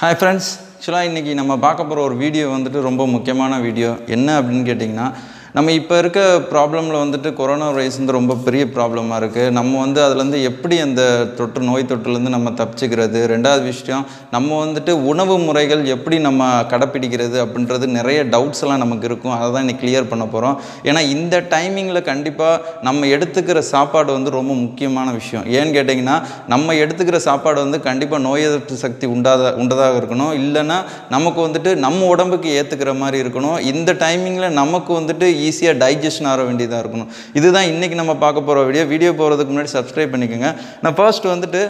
hi friends ஆக்சுவலாக இன்றைக்கி நம்ம பார்க்க போகிற ஒரு வீடியோ வந்துட்டு ரொம்ப முக்கியமான வீடியோ என்ன அப்படின்னு கேட்டிங்கன்னா நம்ம இப்போ இருக்க ப்ராப்ளமில் வந்துட்டு கொரோனா வைரஸ் வந்து ரொம்ப பெரிய ப்ராப்ளமாக இருக்குது நம்ம வந்து அதுலேருந்து எப்படி அந்த தொற்று நோய் தொற்றுலேருந்து நம்ம தப்பிச்சுக்கிறது ரெண்டாவது விஷயம் நம்ம வந்துட்டு உணவு முறைகள் எப்படி நம்ம கடைப்பிடிக்கிறது அப்படின்றது நிறைய டவுட்ஸ் எல்லாம் நமக்கு இருக்கும் அதை தான் இன்றைக்கி கிளியர் பண்ண போகிறோம் ஏன்னா இந்த டைமிங்கில் கண்டிப்பாக நம்ம எடுத்துக்கிற சாப்பாடு வந்து ரொம்ப முக்கியமான விஷயம் ஏன்னு கேட்டிங்கன்னா நம்ம எடுத்துக்கிற சாப்பாடு வந்து கண்டிப்பாக நோய் எதிர்ப்பு சக்தி உண்டாத உண்டதாக இருக்கணும் இல்லைன்னா நமக்கு வந்துட்டு நம்ம உடம்புக்கு ஏற்றுக்கிற மாதிரி இருக்கணும் இந்த டைமிங்கில் நமக்கு வந்துட்டு ஈஸியாக டைஜஷன் ஆக வேண்டியதாக இருக்கணும் இதுதான் இன்றைக்கி நம்ம பார்க்க போகிற வீடியோ வீடியோ போகிறதுக்கு முன்னாடி சப்ஸ்கிரைப் பண்ணிக்கோங்க நான் ஃபர்ஸ்ட் வந்துட்டு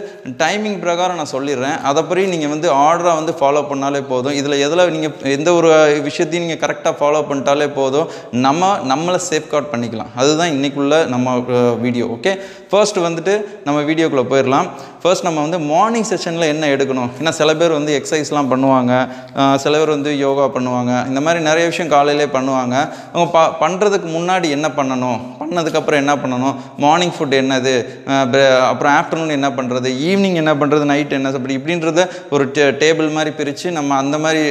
டைமிங் பிரகாரம் நான் சொல்லிடுறேன் பற்றி நீங்கள் வந்து ஆர்டராக வந்து ஃபாலோ பண்ணாலே போதும் இதில் எதில் நீங்கள் எந்த ஒரு விஷயத்தையும் நீங்கள் கரெக்டாக ஃபாலோ பண்ணிட்டாலே போதும் நம்ம நம்மளை சேஃப்கார்ட் பண்ணிக்கலாம் அதுதான் இன்றைக்குள்ள நம்ம வீடியோ ஓகே ஃபர்ஸ்ட் வந்துட்டு நம்ம வீடியோக்குள்ளே போயிடலாம் ஃபர்ஸ்ட் நம்ம வந்து மார்னிங் செஷனில் என்ன எடுக்கணும் ஏன்னா சில பேர் வந்து எக்ஸசைஸ்லாம் பண்ணுவாங்க சில பேர் வந்து யோகா பண்ணுவாங்க இந்த மாதிரி நிறைய விஷயம் காலையிலே பண்ணுவாங்க அவங்க ப பண்ணுறதுக்கு முன்னாடி என்ன பண்ணணும் பண்ணதுக்கப்புறம் என்ன பண்ணணும் மார்னிங் ஃபுட் என்னது அப்புறம் ஆஃப்டர்நூன் என்ன பண்ணுறது ஈவினிங் என்ன பண்ணுறது நைட் என்ன அப்படி இப்படின்றத ஒரு டே டேபிள் மாதிரி பிரித்து நம்ம அந்த மாதிரி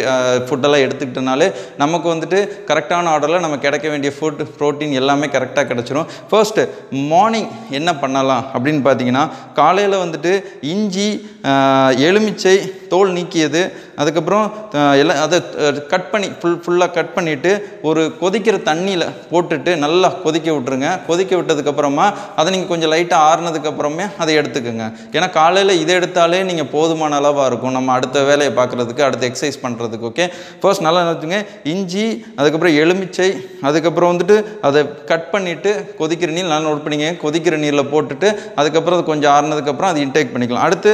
ஃபுட்டெல்லாம் எடுத்துக்கிட்டனாலே நமக்கு வந்துட்டு கரெக்டான ஆர்டரில் நம்ம கிடைக்க வேண்டிய ஃபுட் ப்ரோட்டீன் எல்லாமே கரெக்டாக கிடச்சிரும் ஃபர்ஸ்ட்டு மார்னிங் என்ன பண்ணலாம் அப்படின்னு பார்த்தீங்கன்னா காலையில் வந்துட்டு இஞ்சி எலுமிச்சை தோல் நீக்கியது அதுக்கப்புறம் எல்லாம் அதை கட் பண்ணி ஃபுல் ஃபுல்லாக கட் பண்ணிவிட்டு ஒரு கொதிக்கிற தண்ணியில் போட்டுட்டு நல்லா கொதிக்க விட்டுருங்க கொதிக்க விட்டதுக்கப்புறமா அதை நீங்கள் கொஞ்சம் லைட்டாக ஆறுனதுக்கப்புறமே அதை எடுத்துக்கோங்க ஏன்னா காலையில் இதை எடுத்தாலே நீங்கள் போதுமான அளவாக இருக்கும் நம்ம அடுத்த வேலையை பார்க்குறதுக்கு அடுத்த எக்ஸசைஸ் பண்ணுறதுக்கு ஓகே ஃபர்ஸ்ட் நல்லா நினைச்சுங்க இஞ்சி அதுக்கப்புறம் எலுமிச்சை அதுக்கப்புறம் வந்துட்டு அதை கட் பண்ணிவிட்டு கொதிக்கிற நீர் நல்லா நோட் பண்ணிங்க கொதிக்கிற நீரில் போட்டுட்டு அதுக்கப்புறம் அது கொஞ்சம் ஆறுனதுக்கப்புறம் அது இன்டேக் பண்ணிக்கலாம் அடுத்து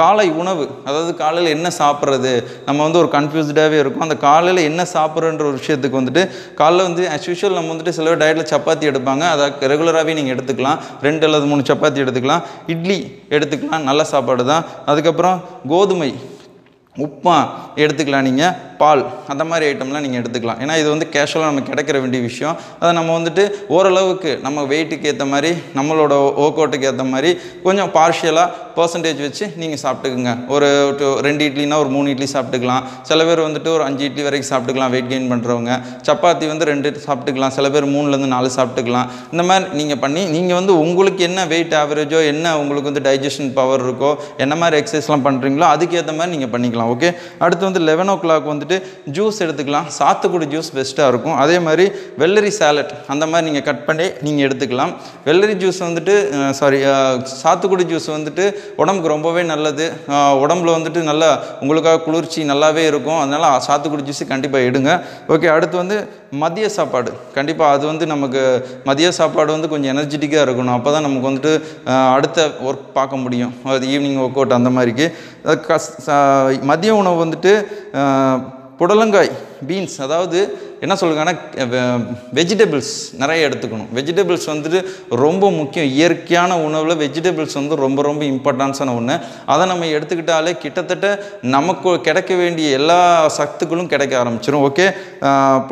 காலை உணவு அதாவது காலையில் என்ன சாப்பிட்றது நம்ம வந்து ஒரு கன்ஃபியூஸ்டாகவே இருக்கும் அந்த காலையில் என்ன சாப்பிட்றன்ற ஒரு விஷயத்துக்கு வந்துட்டு காலைல வந்து ஆஸ் யூஷுவல் நம்ம வந்துட்டு சில டயட்டில் சப்பாத்தி எடுப்பாங்க அதை ரெகுலராகவே நீங்கள் எடுத்துக்கலாம் ரெண்டு அல்லது மூணு சப்பாத்தி எடுத்துக்கலாம் இட்லி எடுத்துக்கலாம் நல்ல சாப்பாடு தான் அதுக்கப்புறம் கோதுமை உப்புமா எடுத்துக்கலாம் நீங்கள் பால் அந்த மாதிரி ஐட்டம்லாம் நீங்கள் எடுத்துக்கலாம் ஏன்னா இது வந்து கேஷுவலாக நமக்கு கிடைக்கிற வேண்டிய விஷயம் அதை நம்ம வந்துட்டு ஓரளவுக்கு நம்ம வெயிட்டுக்கு ஏற்ற மாதிரி நம்மளோட ஓக்கோட்டுக்கு ஏற்ற மாதிரி கொஞ்சம் பார்ஷியலாக பர்சன்டேஜ் வச்சு நீங்கள் சாப்பிட்டுக்குங்க ஒரு ரெண்டு இட்லினா ஒரு மூணு இட்லி சாப்பிட்டுக்கலாம் சில பேர் வந்துட்டு ஒரு அஞ்சு இட்லி வரைக்கும் சாப்பிட்டுக்கலாம் வெயிட் கெயின் பண்ணுறவங்க சப்பாத்தி வந்து ரெண்டு சாப்பிட்டுக்கலாம் சில பேர் மூணுலேருந்து நாலு சாப்பிட்டுக்கலாம் இந்த மாதிரி நீங்கள் பண்ணி நீங்கள் வந்து உங்களுக்கு என்ன வெயிட் ஆவரேஜோ என்ன உங்களுக்கு வந்து டைஜஷன் பவர் இருக்கோ என்ன மாதிரி எக்ஸசைஸ்லாம் பண்ணுறீங்களோ அதுக்கேற்ற மாதிரி நீங்கள் பண்ணிக்கலாம் ஓகே அடுத்து வந்து லெவன் ஓ கிளாக் வந்துட்டு ஜூஸ் எடுத்துக்கலாம் சாத்துக்குடி ஜூஸ் பெஸ்ட்டாக இருக்கும் அதே மாதிரி வெள்ளரி சேலட் அந்த மாதிரி நீங்கள் கட் பண்ணி நீங்கள் எடுத்துக்கலாம் வெள்ளரி ஜூஸ் வந்துட்டு சாரி சாத்துக்குடி ஜூஸ் வந்துட்டு உடம்புக்கு ரொம்பவே நல்லது உடம்புல வந்துட்டு நல்லா உங்களுக்காக குளிர்ச்சி நல்லாவே இருக்கும் அதனால் சாத்துக்குடி ஜூஸ் கண்டிப்பாக எடுங்க ஓகே அடுத்து வந்து மதிய சாப்பாடு கண்டிப்பாக அது வந்து நமக்கு மதிய சாப்பாடு வந்து கொஞ்சம் எனர்ஜெட்டிக்காக இருக்கணும் அப்போ தான் நமக்கு வந்துட்டு அடுத்த ஒர்க் பார்க்க முடியும் அது ஈவினிங் ஒர்க் அவுட் அந்த மாதிரிக்கு கஸ் மதிய உணவு வந்துட்டு புடலங்காய் பீன்ஸ் அதாவது என்ன சொல்லுங்கன்னா வெஜிடபிள்ஸ் நிறைய எடுத்துக்கணும் வெஜிடபிள்ஸ் வந்துட்டு ரொம்ப முக்கியம் இயற்கையான உணவில் வெஜிடபிள்ஸ் வந்து ரொம்ப ரொம்ப இம்பார்ட்டன்ஸான ஒன்று அதை நம்ம எடுத்துக்கிட்டாலே கிட்டத்தட்ட நமக்கு கிடைக்க வேண்டிய எல்லா சத்துக்களும் கிடைக்க ஆரம்பிச்சிடும் ஓகே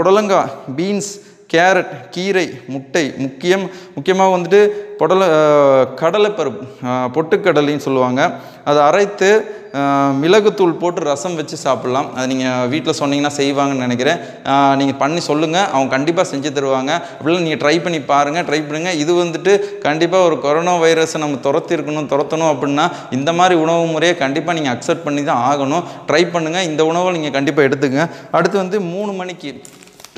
புடலங்காய் பீன்ஸ் கேரட் கீரை முட்டை முக்கியம் முக்கியமாக வந்துட்டு புடலை கடலைப்பருப்பு பொட்டுக்கடலைன்னு சொல்லுவாங்க அதை அரைத்து மிளகுத்தூள் போட்டு ரசம் வச்சு சாப்பிட்லாம் அது நீங்கள் வீட்டில் சொன்னீங்கன்னா செய்வாங்கன்னு நினைக்கிறேன் நீங்கள் பண்ணி சொல்லுங்கள் அவங்க கண்டிப்பாக செஞ்சு தருவாங்க அப்படிலாம் நீங்கள் ட்ரை பண்ணி பாருங்கள் ட்ரை பண்ணுங்கள் இது வந்துட்டு கண்டிப்பாக ஒரு கொரோனா வைரஸை நம்ம துரத்திருக்கணும் துரத்தணும் அப்படின்னா இந்த மாதிரி உணவு முறையை கண்டிப்பாக நீங்கள் அக்செப்ட் பண்ணி தான் ஆகணும் ட்ரை பண்ணுங்கள் இந்த உணவை நீங்கள் கண்டிப்பாக எடுத்துக்கங்க அடுத்து வந்து மூணு மணிக்கு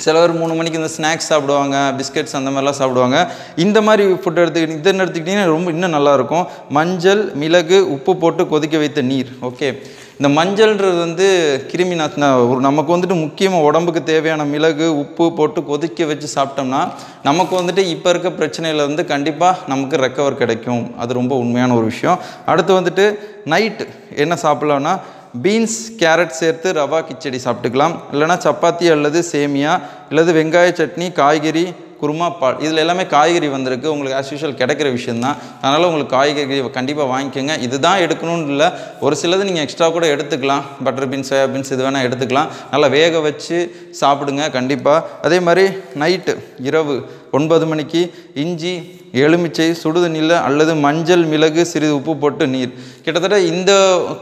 சிலவர் மூணு மணிக்கு இந்த ஸ்நாக்ஸ் சாப்பிடுவாங்க பிஸ்கெட்ஸ் அந்த மாதிரிலாம் சாப்பிடுவாங்க இந்த மாதிரி ஃபுட் எடுத்துக்கிட்டு இதை எடுத்துக்கிட்டிங்கன்னா ரொம்ப இன்னும் நல்லாயிருக்கும் மஞ்சள் மிளகு உப்பு போட்டு கொதிக்க வைத்த நீர் ஓகே இந்த மஞ்சள்ன்றது வந்து கிருமி ஒரு நமக்கு வந்துட்டு முக்கியமாக உடம்புக்கு தேவையான மிளகு உப்பு போட்டு கொதிக்க வச்சு சாப்பிட்டோம்னா நமக்கு வந்துட்டு இப்போ இருக்க பிரச்சனையிலேருந்து கண்டிப்பாக நமக்கு ரெக்கவர் கிடைக்கும் அது ரொம்ப உண்மையான ஒரு விஷயம் அடுத்து வந்துட்டு நைட்டு என்ன சாப்பிட்லான்னா பீன்ஸ் கேரட் சேர்த்து ரவா கிச்சடி சாப்பிட்டுக்கலாம் இல்லைனா சப்பாத்தி அல்லது சேமியா இல்லது வெங்காய சட்னி காய்கறி குருமா பால் இதில் எல்லாமே காய்கறி வந்திருக்கு உங்களுக்கு ஆஸ் யூஷுவல் கிடைக்கிற விஷயந்தான் அதனால் உங்களுக்கு காய்கறி கண்டிப்பாக வாங்கிக்கோங்க இதுதான் எடுக்கணும்னு இல்லை ஒரு சிலது நீங்கள் எக்ஸ்ட்ரா கூட எடுத்துக்கலாம் பட்டர் பீன்ஸ் சோயாபீன்ஸ் இது வேணால் எடுத்துக்கலாம் நல்லா வேக வச்சு சாப்பிடுங்க கண்டிப்பாக அதே மாதிரி நைட்டு இரவு ஒன்பது மணிக்கு இஞ்சி எலுமிச்சை சுடுதண்ணியில் அல்லது மஞ்சள் மிளகு சிறிது உப்பு போட்டு நீர் கிட்டத்தட்ட இந்த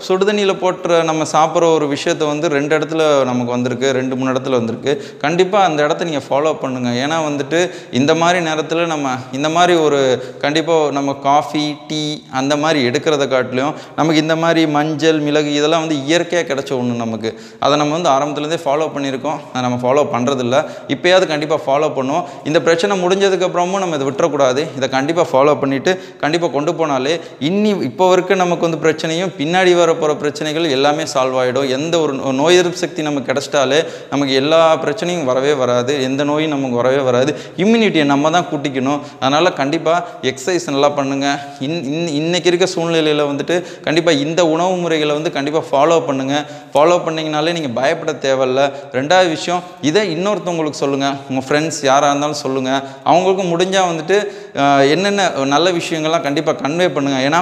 சுடுதண்ணியில் போட்டுற நம்ம சாப்பிட்ற ஒரு விஷயத்த வந்து ரெண்டு இடத்துல நமக்கு வந்திருக்கு ரெண்டு மூணு இடத்துல வந்திருக்கு கண்டிப்பாக அந்த இடத்த நீங்கள் ஃபாலோ பண்ணுங்கள் ஏன்னா வந்துட்டு இந்த மாதிரி நேரத்தில் நம்ம இந்த மாதிரி ஒரு கண்டிப்பாக நம்ம காஃபி டீ அந்த மாதிரி எடுக்கிறத காட்டிலையும் நமக்கு இந்த மாதிரி மஞ்சள் மிளகு இதெல்லாம் வந்து இயற்கையாக கிடச்ச ஒன்று நமக்கு அதை நம்ம வந்து ஆரம்பத்துலேருந்தே ஃபாலோ பண்ணியிருக்கோம் அதை நம்ம ஃபாலோ பண்ணுறதில்ல இப்போயாவது கண்டிப்பாக ஃபாலோ பண்ணுவோம் இந்த பிரச்சனை பிரச்சனை முடிஞ்சதுக்கப்புறமும் நம்ம இதை விட்டுறக்கூடாது இதை கண்டிப்பாக ஃபாலோ பண்ணிவிட்டு கண்டிப்பாக கொண்டு போனாலே இன்னி இப்போ வரைக்கும் நமக்கு வந்து பிரச்சனையும் பின்னாடி வர போகிற பிரச்சனைகள் எல்லாமே சால்வ் ஆகிடும் எந்த ஒரு நோய் எதிர்ப்பு சக்தி நமக்கு கிடச்சிட்டாலே நமக்கு எல்லா பிரச்சனையும் வரவே வராது எந்த நோயும் நமக்கு வரவே வராது இம்யூனிட்டியை நம்ம தான் கூட்டிக்கணும் அதனால் கண்டிப்பாக எக்ஸசைஸ் நல்லா பண்ணுங்கள் இன் இன் இன்றைக்கி இருக்க சூழ்நிலையில் வந்துட்டு கண்டிப்பாக இந்த உணவு முறைகளை வந்து கண்டிப்பாக ஃபாலோ பண்ணுங்கள் ஃபாலோ பண்ணிங்கனாலே நீங்கள் பயப்பட தேவையில்ல ரெண்டாவது விஷயம் இதை இன்னொருத்தவங்களுக்கு சொல்லுங்கள் உங்கள் ஃப்ரெண்ட்ஸ் யாராக இருந்தாலும் சொல்லுங்கள் அவங்களுக்கும் முடிஞ்சால் வந்துட்டு என்னென்ன நல்ல விஷயங்கள்லாம் கண்டிப்பாக கன்வே பண்ணுங்கள் ஏன்னா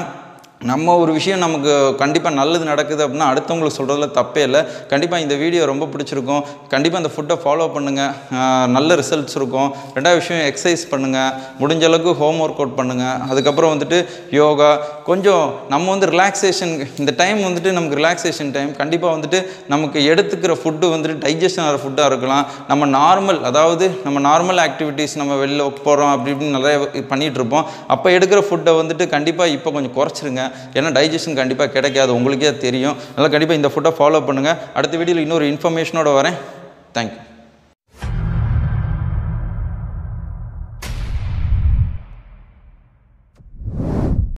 நம்ம ஒரு விஷயம் நமக்கு கண்டிப்பாக நல்லது நடக்குது அப்படின்னா அடுத்தவங்களுக்கு சொல்கிறதுல தப்பே இல்லை கண்டிப்பாக இந்த வீடியோ ரொம்ப பிடிச்சிருக்கும் கண்டிப்பாக இந்த ஃபுட்டை ஃபாலோ பண்ணுங்கள் நல்ல ரிசல்ட்ஸ் இருக்கும் ரெண்டாவது விஷயம் எக்ஸசைஸ் பண்ணுங்கள் முடிஞ்ச அளவுக்கு ஹோம் ஒர்க் அவுட் பண்ணுங்கள் அதுக்கப்புறம் வந்துட்டு யோகா கொஞ்சம் நம்ம வந்து ரிலாக்ஸேஷன் இந்த டைம் வந்துட்டு நமக்கு ரிலாக்ஸேஷன் டைம் கண்டிப்பாக வந்துட்டு நமக்கு எடுத்துக்கிற ஃபுட்டு வந்துட்டு டைஜஷன் ஆகிற ஃபுட்டாக இருக்கலாம் நம்ம நார்மல் அதாவது நம்ம நார்மல் ஆக்டிவிட்டீஸ் நம்ம வெளில போகிறோம் அப்படி இப்படின்னு நிறைய பண்ணிகிட்ருப்போம் அப்போ எடுக்கிற ஃபுட்டை வந்துட்டு கண்டிப்பாக இப்போ கொஞ்சம் குறைச்சிருங்க ஏன்னா டைஜஷன் கண்டிப்பாக கிடைக்காது உங்களுக்கே தெரியும் அதனால் கண்டிப்பாக இந்த ஃபுட்டை ஃபாலோ பண்ணுங்கள் அடுத்த வீடியோவில் இன்னொரு இன்ஃபர்மேஷனோட வரேன் தேங்க்யூ